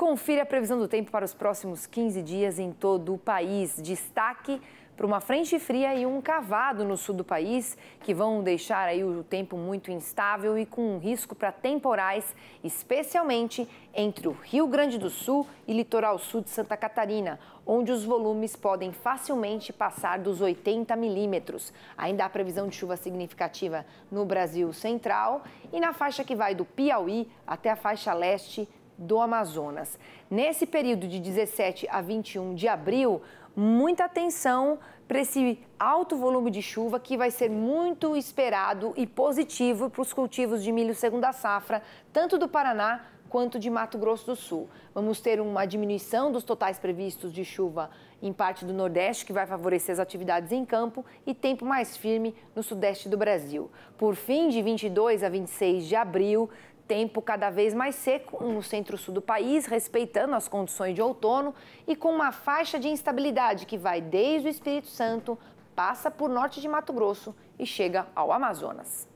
Confira a previsão do tempo para os próximos 15 dias em todo o país. Destaque para uma frente fria e um cavado no sul do país, que vão deixar aí o tempo muito instável e com um risco para temporais, especialmente entre o Rio Grande do Sul e litoral sul de Santa Catarina, onde os volumes podem facilmente passar dos 80 milímetros. Ainda há previsão de chuva significativa no Brasil central e na faixa que vai do Piauí até a faixa leste do Amazonas. Nesse período de 17 a 21 de abril, muita atenção para esse alto volume de chuva que vai ser muito esperado e positivo para os cultivos de milho segunda safra, tanto do Paraná quanto de Mato Grosso do Sul. Vamos ter uma diminuição dos totais previstos de chuva em parte do Nordeste, que vai favorecer as atividades em campo, e tempo mais firme no Sudeste do Brasil. Por fim, de 22 a 26 de abril, Tempo cada vez mais seco no centro-sul do país, respeitando as condições de outono e com uma faixa de instabilidade que vai desde o Espírito Santo, passa por norte de Mato Grosso e chega ao Amazonas.